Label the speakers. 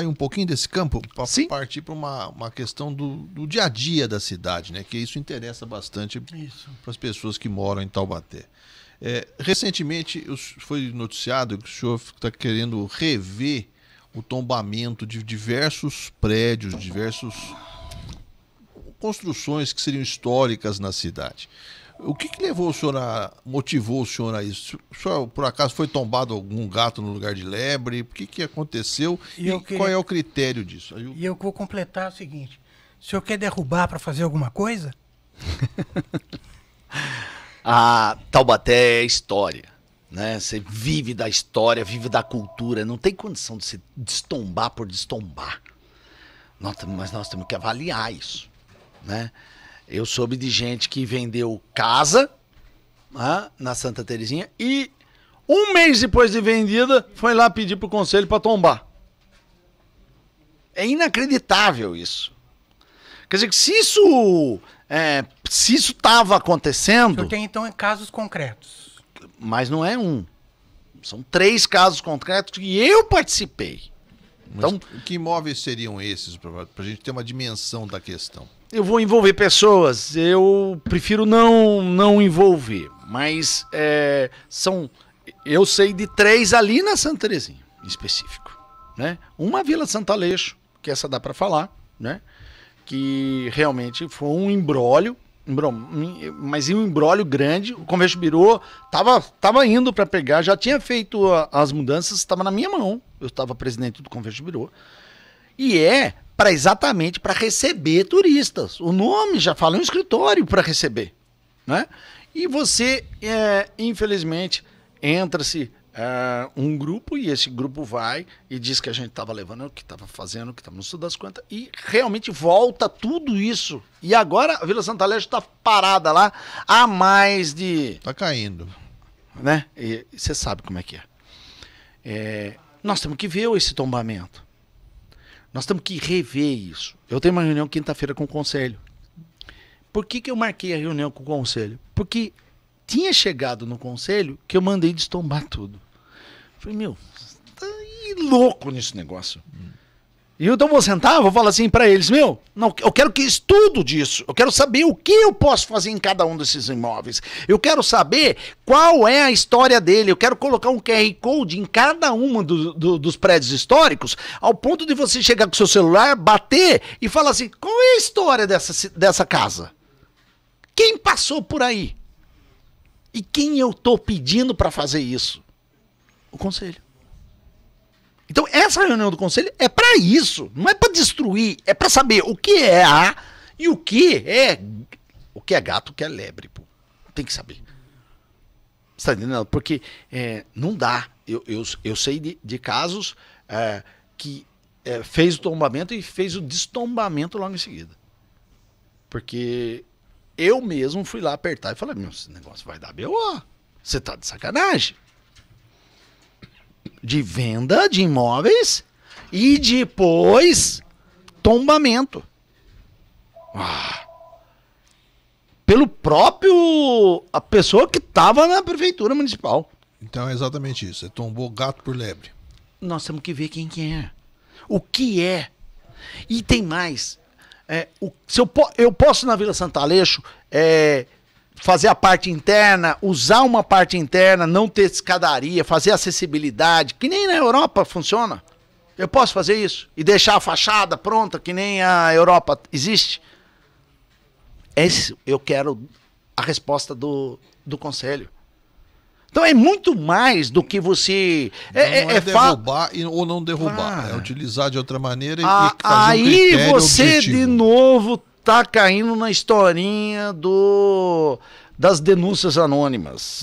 Speaker 1: sair um pouquinho desse campo para partir para uma, uma questão do, do dia a dia da cidade, né? Que isso interessa bastante para as pessoas que moram em Taubaté. É, recentemente foi noticiado que o senhor está querendo rever o tombamento de diversos prédios, diversos construções que seriam históricas na cidade. O que, que, levou o senhor a. motivou o senhor a isso? O senhor, por acaso, foi tombado algum gato no lugar de lebre? O que, que aconteceu? E, e qual é o critério disso? Eu... E
Speaker 2: eu vou completar o seguinte: o senhor quer derrubar para fazer alguma coisa? a Taubaté é história. Né? Você vive da história, vive da cultura. Não tem condição de se destombar por destombar. Nós, mas nós temos que avaliar isso. Né? Eu soube de gente que vendeu casa né, na Santa Terezinha e um mês depois de vendida foi lá pedir pro conselho para tombar. É inacreditável isso. Quer dizer que se isso é, se isso estava acontecendo. Eu tenho então é casos concretos. Mas não é um. São três casos concretos que eu participei.
Speaker 1: Mas então, que imóveis seriam esses, para a gente ter uma dimensão da questão?
Speaker 2: eu vou envolver pessoas, eu prefiro não, não envolver. Mas é, são. Eu sei de três ali na Santa Terezinha, em específico. Né? Uma Vila Santa Aleixo, que essa dá para falar, né? que realmente foi um embrólio, mas um embrólio grande. O Convexo Birô tava, tava indo para pegar, já tinha feito as mudanças, estava na minha mão. Eu estava presidente do Convexo Birô. E é para exatamente para receber turistas. O nome já fala, é um escritório para receber, né? E você, é, infelizmente, entra-se é, um grupo e esse grupo vai e diz que a gente estava levando, que estava fazendo, que estava no sul das contas e realmente volta tudo isso. E agora a Vila Santa está tá parada lá há mais de... Está caindo. Né? E você sabe como é que é. é. Nós temos que ver esse tombamento. Nós temos que rever isso. Eu tenho uma reunião quinta-feira com o conselho. Por que, que eu marquei a reunião com o conselho? Porque tinha chegado no conselho que eu mandei destombar tudo. Falei, meu, tá louco nesse negócio. Hum. E então vou sentar, vou falar assim para eles, meu, não, eu quero que estudo disso. Eu quero saber o que eu posso fazer em cada um desses imóveis. Eu quero saber qual é a história dele. Eu quero colocar um QR Code em cada um do, do, dos prédios históricos, ao ponto de você chegar com seu celular, bater e falar assim: qual é a história dessa, dessa casa? Quem passou por aí? E quem eu tô pedindo para fazer isso? O conselho. Então, essa reunião do conselho é para isso, não é para destruir, é para saber o que é A e o que é o que é gato, o que é lebre, pô. Tem que saber. Você tá entendendo? Porque é, não dá. Eu, eu, eu sei de, de casos é, que é, fez o tombamento e fez o destombamento logo em seguida. Porque eu mesmo fui lá apertar e falei, meu, esse negócio vai dar B.O. Você tá de sacanagem de venda de imóveis e depois tombamento. Ah. Pelo próprio a pessoa que estava na prefeitura municipal.
Speaker 1: Então é exatamente isso. É tombou gato por lebre.
Speaker 2: Nós temos que ver quem que é. O que é. E tem mais. É, o, se eu, eu posso na Vila Santaleixo é, fazer a parte interna, usar uma parte interna, não ter escadaria, fazer acessibilidade, que nem na Europa funciona. Eu posso fazer isso e deixar a fachada pronta, que nem a Europa existe? Esse eu quero a resposta do, do conselho. Então é muito mais do que você. É, não é, é, é derrubar fa... ou não derrubar. Ah. É utilizar
Speaker 1: de outra maneira e, ah, e fazer Aí um você, objetivo.
Speaker 2: de novo, tá caindo na historinha do das denúncias anônimas.